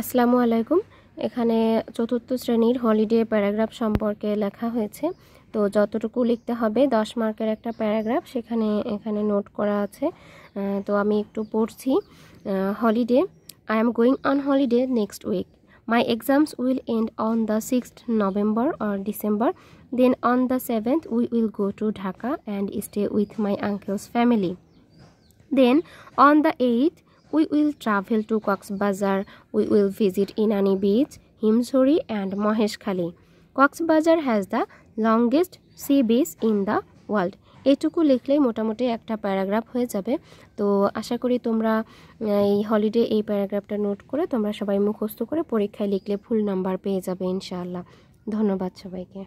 আসসালামু আলাইকুম এখানে চতুর্থ শ্রেণীর হলিডে প্যারাগ্রাফ সম্পর্কে লেখা হয়েছে তো যতটুকু লিখতে হবে দশ মার্কের একটা প্যারাগ্রাফ সেখানে এখানে নোট করা আছে তো আমি একটু পড়ছি holiday I am going on holiday next week my exams will end on the sixth November or December then on the seventh we will go to Dhaka and stay with my uncle's family then on the eighth we will travel to Cox's Bazar we will visit Inani beach Himchari and Maheshkhali Cox's Bazar has the longest sea beach in the world এটুকু লিখলেই মোটামুটি একটা paragraph হয়ে যাবে তো আশা করি তোমরা এই হলিডে এই প্যারাগ্রাফটা নোট করে তোমরা সবাই মুখস্থ করে পরীক্ষায় লিখলে ফুল নাম্বার পেয়ে যাবে ইনশাআল্লাহ ধন্যবাদ সবাইকে